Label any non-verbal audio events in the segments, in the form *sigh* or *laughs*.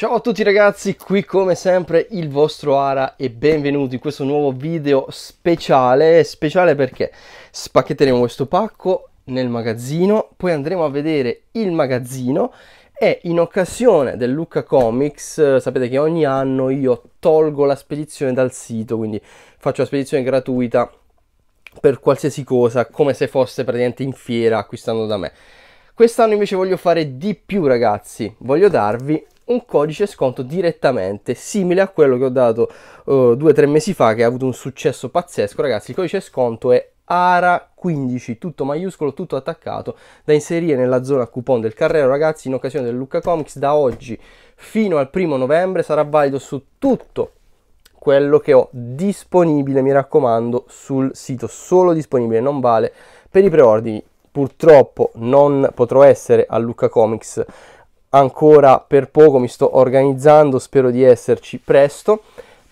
Ciao a tutti ragazzi, qui come sempre il vostro Ara e benvenuti in questo nuovo video speciale, speciale perché spacchetteremo questo pacco nel magazzino, poi andremo a vedere il magazzino e in occasione del Lucca Comics, eh, sapete che ogni anno io tolgo la spedizione dal sito, quindi faccio la spedizione gratuita per qualsiasi cosa, come se fosse praticamente in fiera acquistando da me. Quest'anno invece voglio fare di più ragazzi, voglio darvi un codice sconto direttamente simile a quello che ho dato uh, due o tre mesi fa che ha avuto un successo pazzesco ragazzi il codice sconto è ARA15 tutto maiuscolo tutto attaccato da inserire nella zona coupon del carrello ragazzi in occasione del Lucca Comics da oggi fino al primo novembre sarà valido su tutto quello che ho disponibile mi raccomando sul sito solo disponibile non vale per i preordini purtroppo non potrò essere a Lucca Comics ancora per poco, mi sto organizzando, spero di esserci presto,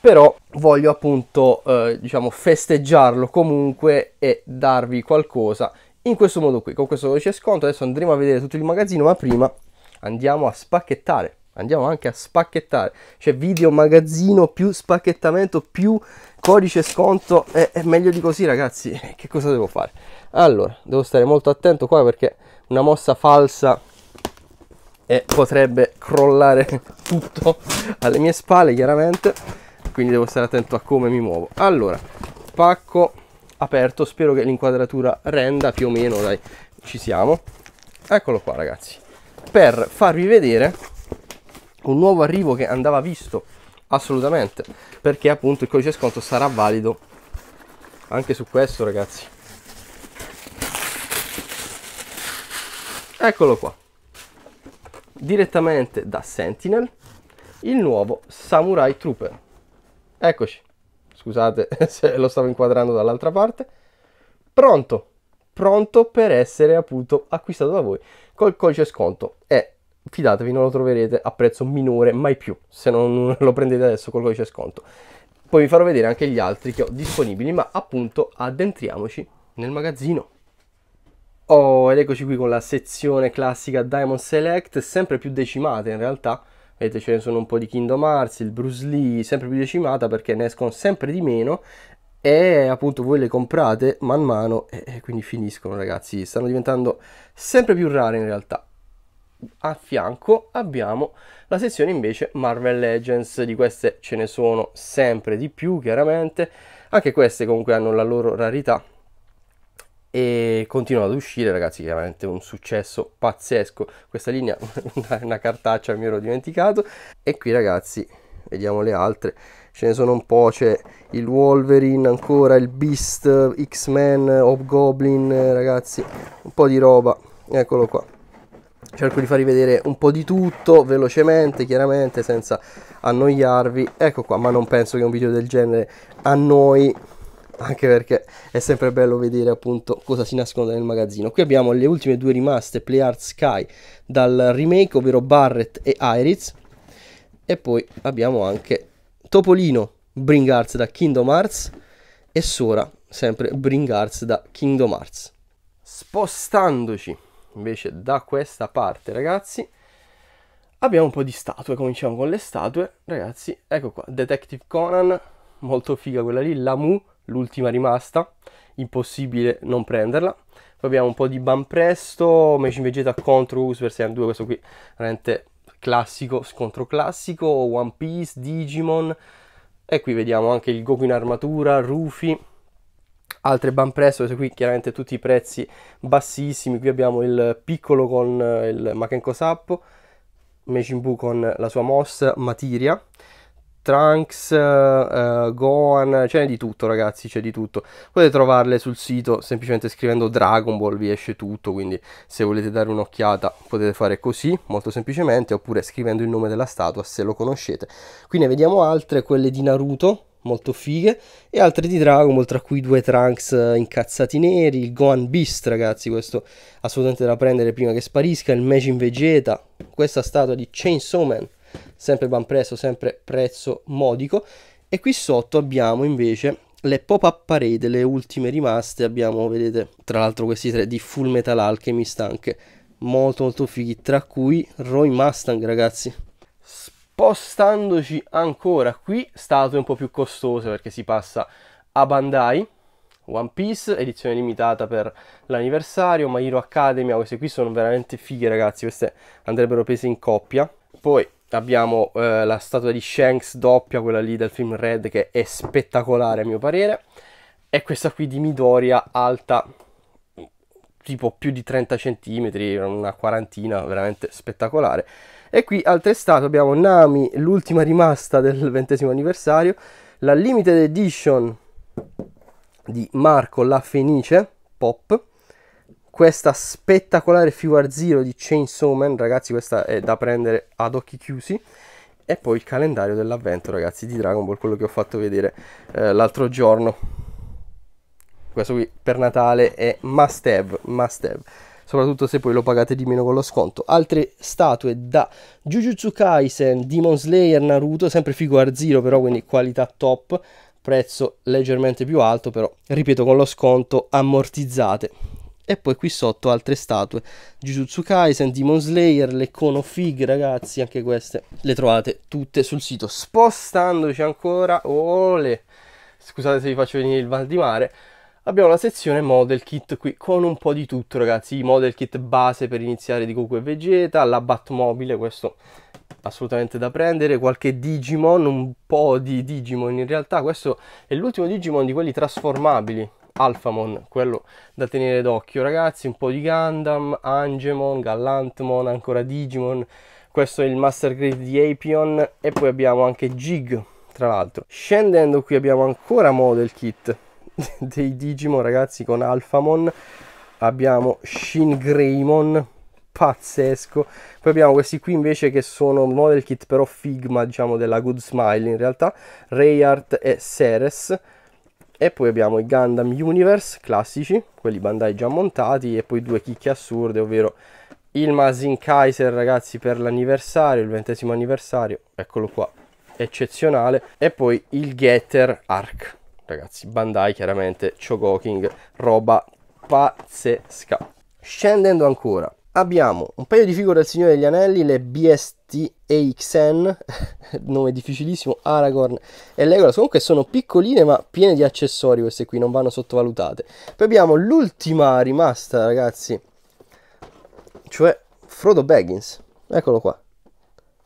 però voglio appunto eh, diciamo festeggiarlo comunque e darvi qualcosa in questo modo qui, con questo codice sconto. Adesso andremo a vedere tutto il magazzino, ma prima andiamo a spacchettare. Andiamo anche a spacchettare, cioè video magazzino più spacchettamento più codice sconto, è, è meglio di così ragazzi, *laughs* che cosa devo fare? Allora, devo stare molto attento qua perché una mossa falsa e potrebbe crollare *laughs* tutto alle mie spalle chiaramente quindi devo stare attento a come mi muovo allora pacco aperto spero che l'inquadratura renda più o meno dai ci siamo eccolo qua ragazzi per farvi vedere un nuovo arrivo che andava visto assolutamente perché appunto il codice sconto sarà valido anche su questo ragazzi eccolo qua direttamente da Sentinel il nuovo Samurai Trooper. Eccoci, scusate *laughs* se lo stavo inquadrando dall'altra parte. Pronto, pronto per essere appunto acquistato da voi col codice sconto. E fidatevi, non lo troverete a prezzo minore mai più se non *laughs* lo prendete adesso col codice sconto. Poi vi farò vedere anche gli altri che ho disponibili, ma appunto addentriamoci nel magazzino. Oh, ed eccoci qui con la sezione classica Diamond Select, sempre più decimata in realtà. Vedete, ce ne sono un po' di Kingdom Hearts, il Bruce Lee, sempre più decimata perché ne escono sempre di meno e appunto voi le comprate man mano e quindi finiscono ragazzi, stanno diventando sempre più rare in realtà. A fianco abbiamo la sezione invece Marvel Legends, di queste ce ne sono sempre di più chiaramente, anche queste comunque hanno la loro rarità e continua ad uscire ragazzi chiaramente un successo pazzesco questa linea *laughs* una cartaccia mi ero dimenticato e qui ragazzi vediamo le altre ce ne sono un po' c'è il Wolverine ancora il Beast X-Men Hobgoblin ragazzi un po' di roba eccolo qua cerco di farvi vedere un po' di tutto velocemente chiaramente senza annoiarvi ecco qua ma non penso che un video del genere annoi anche perché è sempre bello vedere appunto cosa si nasconde nel magazzino. Qui abbiamo le ultime due rimaste, Play Art Sky, dal remake, ovvero Barrett e Iris, e poi abbiamo anche Topolino, Bring Arts da Kingdom Hearts, e Sora, sempre Bring Arts da Kingdom Hearts. Spostandoci invece da questa parte, ragazzi, abbiamo un po' di statue, cominciamo con le statue, ragazzi, ecco qua, Detective Conan, molto figa quella lì, la Mu, l'ultima rimasta, impossibile non prenderla. Poi abbiamo un po' di Banpresto, Machine Vegeta contro Usversen 2, questo qui veramente classico, scontro classico, One Piece, Digimon. E qui vediamo anche il Goku in armatura, Rufy, altre Banpresto, queste qui chiaramente tutti i prezzi bassissimi. Qui abbiamo il piccolo con eh, il Makenko Sappo, Machine Buu con la sua mossa, Materia. Trunks, uh, Gohan, ce n'è di tutto ragazzi, c'è di tutto. Potete trovarle sul sito semplicemente scrivendo Dragon Ball, vi esce tutto, quindi se volete dare un'occhiata potete fare così, molto semplicemente, oppure scrivendo il nome della statua se lo conoscete. Qui ne vediamo altre, quelle di Naruto, molto fighe, e altre di Dragon Ball, tra cui due Trunks eh, incazzati neri, il Gohan Beast ragazzi, questo assolutamente da prendere prima che sparisca, il Majin Vegeta, questa statua di Chainsaw Man sempre ben prezzo, sempre prezzo modico. E qui sotto abbiamo invece le pop-up parade, le ultime rimaste, abbiamo, vedete, tra l'altro questi tre di Full Metal Alchemist anche, molto molto fighi, tra cui Roy Mustang, ragazzi. Spostandoci ancora qui, statue un po' più costose perché si passa a Bandai, One Piece, edizione limitata per l'anniversario, My Hero Academy, ah, queste qui sono veramente fighe ragazzi, queste andrebbero prese in coppia. Poi abbiamo eh, la statua di Shanks doppia, quella lì del film Red, che è spettacolare a mio parere, e questa qui di Midoriya alta tipo più di 30 cm, una quarantina, veramente spettacolare. E qui altre statue abbiamo Nami, l'ultima rimasta del ventesimo anniversario, la limited edition di Marco La Fenice, pop, questa spettacolare Figuar Zero di Chainsaw Man, ragazzi, questa è da prendere ad occhi chiusi. E poi il calendario dell'avvento, ragazzi, di Dragon Ball, quello che ho fatto vedere eh, l'altro giorno. Questo qui per Natale è must have, must have. Soprattutto se poi lo pagate di meno con lo sconto. Altre statue da Jujutsu Kaisen, Demon Slayer, Naruto, sempre Figuar Zero però, quindi qualità top. Prezzo leggermente più alto, però ripeto con lo sconto ammortizzate. E poi qui sotto altre statue, Jujutsu Kaisen, Demon Slayer, le Fig ragazzi, anche queste le trovate tutte sul sito. Spostandoci ancora, ole, scusate se vi faccio venire il val di mare, abbiamo la sezione model kit qui con un po' di tutto ragazzi, i model kit base per iniziare di Goku e Vegeta, la Batmobile, questo assolutamente da prendere, qualche Digimon, un po' di Digimon in realtà, questo è l'ultimo Digimon di quelli trasformabili, Alphamon, quello da tenere d'occhio ragazzi, un po' di Gundam, Angemon, Gallantmon, ancora Digimon, questo è il Master Grid di Apion e poi abbiamo anche Jig tra l'altro. Scendendo qui abbiamo ancora model kit *laughs* dei Digimon ragazzi con Alphamon, abbiamo Shin Greymon, pazzesco. Poi abbiamo questi qui invece che sono model kit però Figma, diciamo della Good Smile in realtà, Rayart e Ceres e poi abbiamo i Gundam Universe classici, quelli Bandai già montati e poi due chicche assurde, ovvero il Mazin Kaiser ragazzi per l'anniversario, il ventesimo anniversario, eccolo qua, eccezionale, e poi il Getter Arc, ragazzi Bandai chiaramente, Chogoking, roba pazzesca. Scendendo ancora Abbiamo un paio di figure del Signore degli Anelli, le BST EXN, *laughs* nome difficilissimo, Aragorn e Legolas, comunque sono piccoline ma piene di accessori queste qui, non vanno sottovalutate. Poi abbiamo l'ultima rimasta ragazzi, cioè Frodo Baggins, eccolo qua,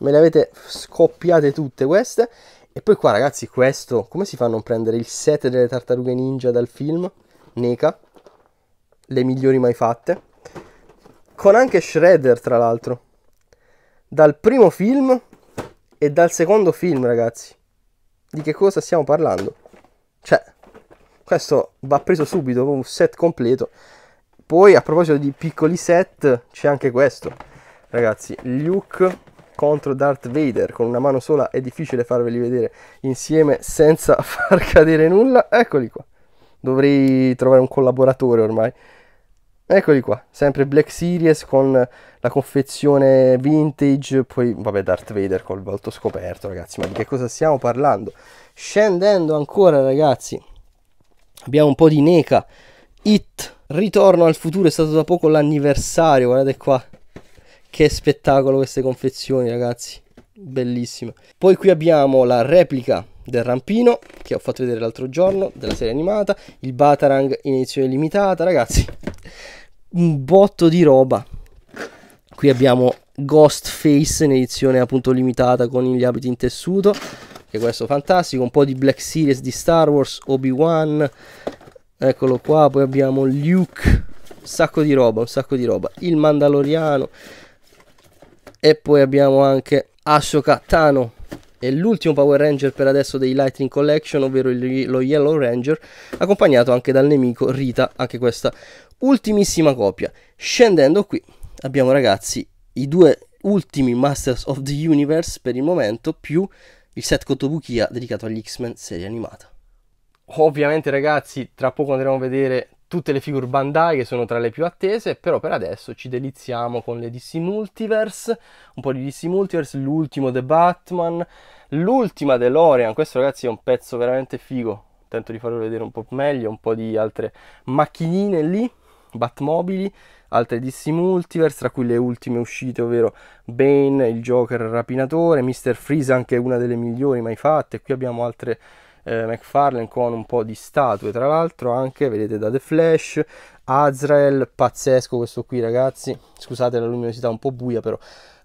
me le avete scoppiate tutte queste. E poi qua ragazzi questo, come si fa a non prendere il set delle tartarughe ninja dal film? Neca, le migliori mai fatte con anche Shredder, tra l'altro. Dal primo film e dal secondo film, ragazzi. Di che cosa stiamo parlando? Cioè, questo va preso subito, un set completo. Poi, a proposito di piccoli set, c'è anche questo. Ragazzi, Luke contro Darth Vader con una mano sola è difficile farveli vedere insieme senza *laughs* far cadere nulla. Eccoli qua. Dovrei trovare un collaboratore ormai Eccoli qua, sempre Black Series con la confezione vintage, poi vabbè Darth Vader col volto scoperto ragazzi, ma di che cosa stiamo parlando? Scendendo ancora ragazzi, abbiamo un po' di NECA, It, Ritorno al futuro, è stato da poco l'anniversario, guardate qua, che spettacolo queste confezioni ragazzi, bellissime. Poi qui abbiamo la replica del rampino che ho fatto vedere l'altro giorno della serie animata, il Batarang in edizione limitata, ragazzi, un botto di roba. Qui abbiamo Ghostface in edizione appunto limitata con gli abiti in tessuto, che è questo fantastico, un po' di Black Series di Star Wars, Obi-Wan, eccolo qua, poi abbiamo Luke, un sacco di roba, un sacco di roba, il Mandaloriano e poi abbiamo anche Ashoka Tano è l'ultimo Power Ranger per adesso dei Lightning Collection, ovvero il, lo Yellow Ranger, accompagnato anche dal nemico Rita, anche questa ultimissima copia. Scendendo qui abbiamo ragazzi i due ultimi Masters of the Universe per il momento, più il set Kotobukiya dedicato agli X-Men serie animata. Ovviamente ragazzi, tra poco andremo a vedere tutte le figure Bandai che sono tra le più attese, però per adesso ci deliziamo con le DC Multiverse, un po' di DC Multiverse, l'ultimo The Batman, l'ultima DeLorean, questo ragazzi è un pezzo veramente figo, tento di farlo vedere un po' meglio, un po' di altre macchinine lì, Batmobili, altre DC Multiverse, tra cui le ultime uscite, ovvero Bane, il Joker rapinatore, Mr. Freeze anche una delle migliori mai fatte, qui abbiamo altre eh, McFarlane con un po' di statue, tra l'altro anche, vedete, da The Flash, Azrael, pazzesco questo qui ragazzi, scusate la luminosità un po' buia però,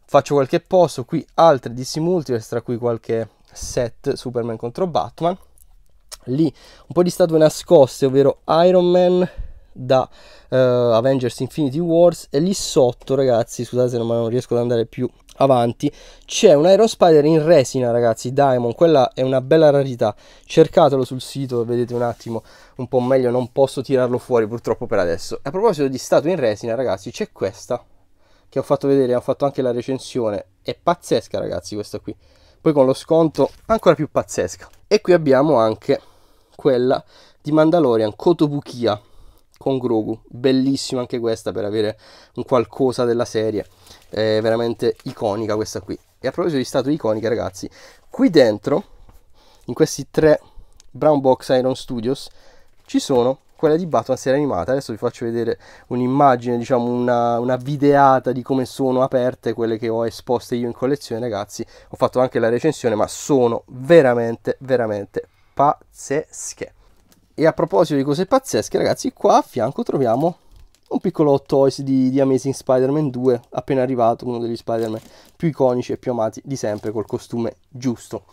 faccio qualche posto, qui altri DC Multiverse, tra cui qualche set Superman contro Batman, lì un po' di statue nascoste, ovvero Iron Man da uh, Avengers Infinity Wars e lì sotto ragazzi, scusate se non riesco ad andare più avanti c'è un Iron Spider in resina ragazzi Diamond quella è una bella rarità cercatelo sul sito vedete un attimo un po' meglio non posso tirarlo fuori purtroppo per adesso a proposito di statue in resina ragazzi c'è questa che ho fatto vedere ho fatto anche la recensione è pazzesca ragazzi questa qui poi con lo sconto ancora più pazzesca e qui abbiamo anche quella di Mandalorian Kotobukiya con Grogu, bellissima anche questa per avere un qualcosa della serie, è veramente iconica questa qui. E a proposito di statue iconiche ragazzi, qui dentro, in questi tre Brown Box Iron Studios, ci sono quelle di Batman serie animata. Adesso vi faccio vedere un'immagine, diciamo una, una, videata di come sono aperte quelle che ho esposte io in collezione, ragazzi. Ho fatto anche la recensione, ma sono veramente, veramente pazzesche. E a proposito di cose pazzesche, ragazzi, qua a fianco troviamo un piccolo hot toys di, di Amazing Spider-Man 2, appena arrivato, uno degli Spider-Man più iconici e più amati di sempre, col costume giusto.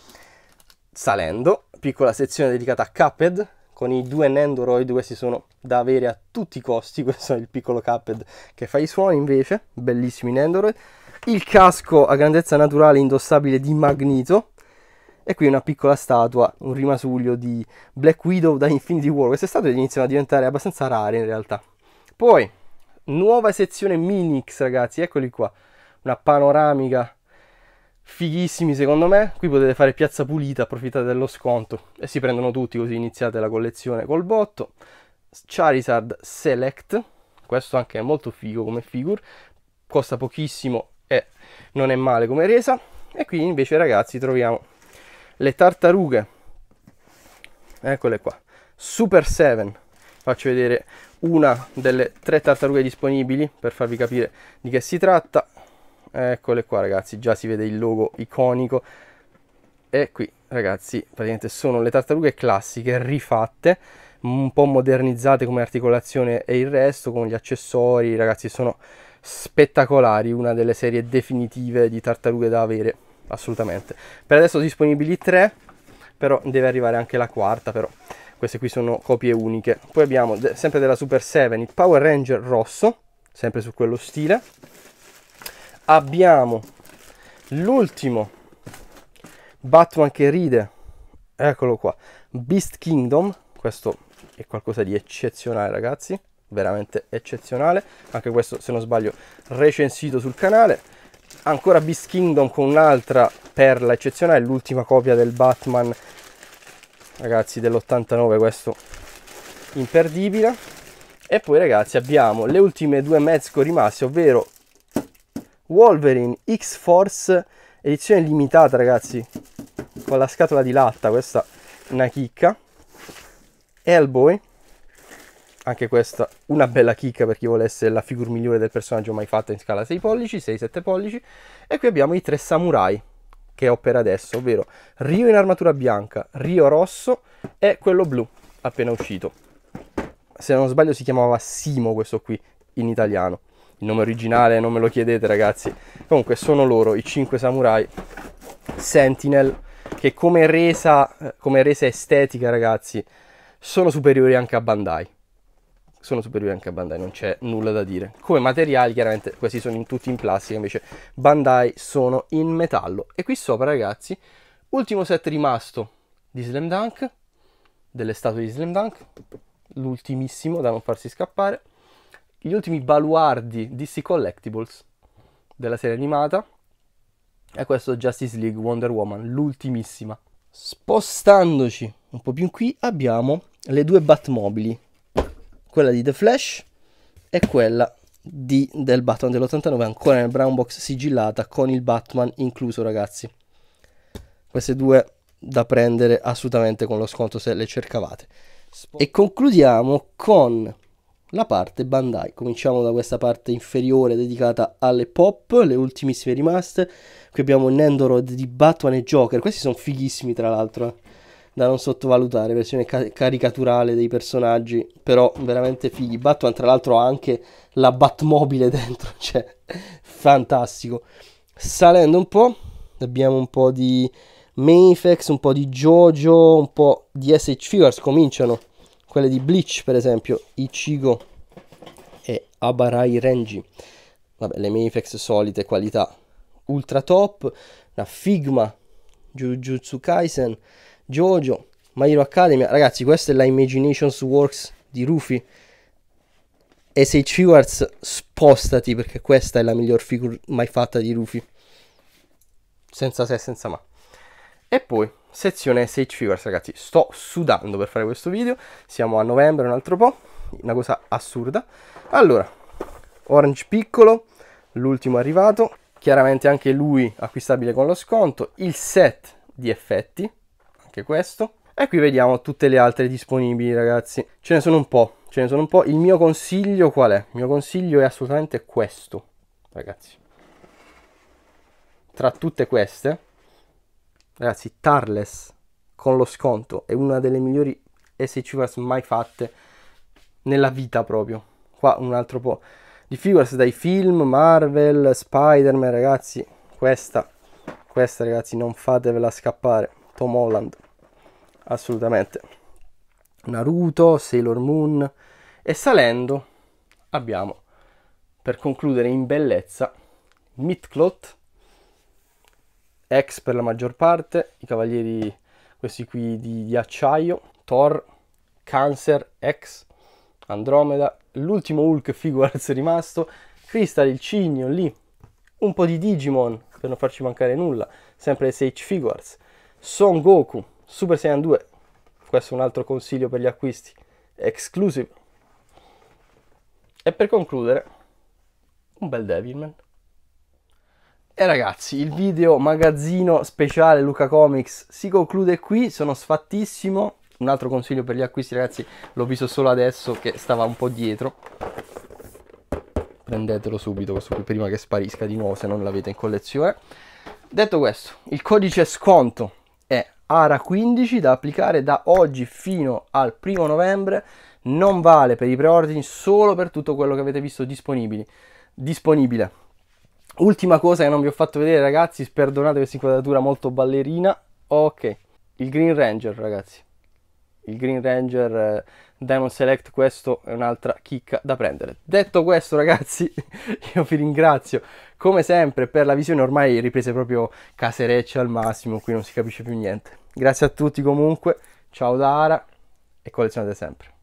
Salendo, piccola sezione dedicata a Cuphead, con i due Nendoroid, questi sono da avere a tutti i costi, *laughs* questo è il piccolo Cuphead che fa i suoni invece, bellissimi Nendoroid. Il casco a grandezza naturale indossabile di Magneto, e qui una piccola statua, un rimasuglio di Black Widow da Infinity War. Queste statue iniziano a diventare abbastanza rare in realtà. Poi, nuova sezione Minix, ragazzi, eccoli qua. Una panoramica fighissimi secondo me. Qui potete fare piazza pulita, approfittate dello sconto e si prendono tutti così iniziate la collezione col botto. Charizard Select, questo anche è molto figo come figure, costa pochissimo e non è male come resa. E qui invece ragazzi troviamo le tartarughe eccole qua super 7 faccio vedere una delle tre tartarughe disponibili per farvi capire di che si tratta eccole qua ragazzi già si vede il logo iconico e qui ragazzi praticamente sono le tartarughe classiche rifatte un po' modernizzate come articolazione e il resto con gli accessori ragazzi sono spettacolari una delle serie definitive di tartarughe da avere assolutamente. Per adesso disponibili tre, però deve arrivare anche la quarta, però queste qui sono copie uniche. Poi abbiamo sempre della Super 7 il Power Ranger rosso, sempre su quello stile. Abbiamo l'ultimo Batman che ride, eccolo qua, Beast Kingdom, questo è qualcosa di eccezionale ragazzi, veramente eccezionale, anche questo se non sbaglio recensito sul canale ancora Beast Kingdom con un'altra perla eccezionale, l'ultima copia del Batman ragazzi dell'89, questo imperdibile. E poi ragazzi abbiamo le ultime due mezzo rimaste, ovvero Wolverine X-Force edizione limitata ragazzi con la scatola di latta, questa è una chicca. Hellboy anche questa una bella chicca per chi volesse la figura migliore del personaggio mai fatta in scala 6 pollici, 6-7 pollici. E qui abbiamo i tre samurai che ho per adesso, ovvero Rio in armatura bianca, Rio rosso e quello blu appena uscito. Se non sbaglio si chiamava Simo questo qui in italiano. Il nome originale non me lo chiedete ragazzi. Comunque sono loro, i 5 samurai Sentinel, che come resa, eh, come resa estetica ragazzi, sono superiori anche a Bandai sono superiori anche a Bandai, non c'è nulla da dire. Come materiali, chiaramente questi sono in, tutti in plastica, invece Bandai sono in metallo. E qui sopra, ragazzi, ultimo set rimasto di Slam Dunk, delle statue di Slam Dunk, l'ultimissimo da non farsi scappare, gli ultimi baluardi DC Collectibles della serie animata, e questo Justice League Wonder Woman, l'ultimissima. Spostandoci un po' più in qui abbiamo le due Batmobili quella di The Flash e quella di, del Batman dell'89 ancora nel brown box sigillata con il Batman incluso ragazzi queste due da prendere assolutamente con lo sconto se le cercavate e concludiamo con la parte Bandai cominciamo da questa parte inferiore dedicata alle pop le ultimissime rimaste qui abbiamo il Nendoroid di Batman e Joker questi sono fighissimi tra l'altro eh da non sottovalutare, versione ca- caricaturale dei personaggi, però veramente fighi. Batman tra l'altro ha anche la Batmobile *laughs* dentro, cioè fantastico. Salendo un po', abbiamo un po' di Mayfex, un po' di Jojo, un po' di SH Figures, cominciano quelle di Bleach per esempio, Ichigo e Abarai Renji. Vabbè, le Mayfex solite qualità ultra top, la Figma, Jujutsu Kaisen, Jojo, My Hero Academy. Ragazzi, questa è la Imaginations Works di Rufy. E sei Stewards, spostati perché questa è la miglior figura mai fatta di Rufy. Senza se, senza ma. E poi, sezione Sage Figures, ragazzi. Sto sudando per fare questo video. Siamo a novembre, un altro po'. Una cosa assurda. Allora, Orange Piccolo, l'ultimo arrivato. Chiaramente anche lui acquistabile con lo sconto. Il set di effetti, anche questo. E qui vediamo tutte le altre disponibili ragazzi. Ce ne sono un po', ce ne sono un po'. Il mio consiglio qual è? Il mio consiglio è assolutamente questo, ragazzi. Tra tutte queste, ragazzi, Tarles con lo sconto è una delle migliori SC Figures mai fatte nella vita proprio. Qua un altro po' di figures dai film, Marvel, Spider-Man, ragazzi, questa, questa ragazzi non fatevela scappare, Tom Holland assolutamente. Naruto, Sailor Moon e salendo abbiamo per concludere in bellezza Midcloth, ex per la maggior parte, i cavalieri questi qui di, di acciaio, Thor, Cancer, ex, Andromeda, l'ultimo Hulk Figuarts *laughs* rimasto, Crystal, il cigno lì, un po' di Digimon per non farci mancare nulla, sempre Sage Figuarts, Son Goku, Super Saiyan 2, questo è un altro consiglio per gli acquisti, exclusive. E per concludere, un bel Devilman. E ragazzi, il video magazzino speciale Luca Comics si conclude qui, sono sfattissimo. Un altro consiglio per gli acquisti, ragazzi, l'ho visto solo adesso che stava un po' dietro. Prendetelo subito questo qui prima che sparisca di nuovo se non l'avete in collezione. Detto questo, il codice sconto ARA 15 da applicare da oggi fino al primo novembre non vale per i preordini solo per tutto quello che avete visto disponibile ultima cosa che non vi ho fatto vedere ragazzi perdonate questa inquadratura molto ballerina ok il Green Ranger ragazzi il Green Ranger eh, Diamond Select questo è un'altra chicca da prendere detto questo ragazzi *laughs* io vi ringrazio come sempre per la visione ormai riprese proprio caserecce al massimo qui non si capisce più niente grazie a tutti comunque ciao da Ara e collezionate sempre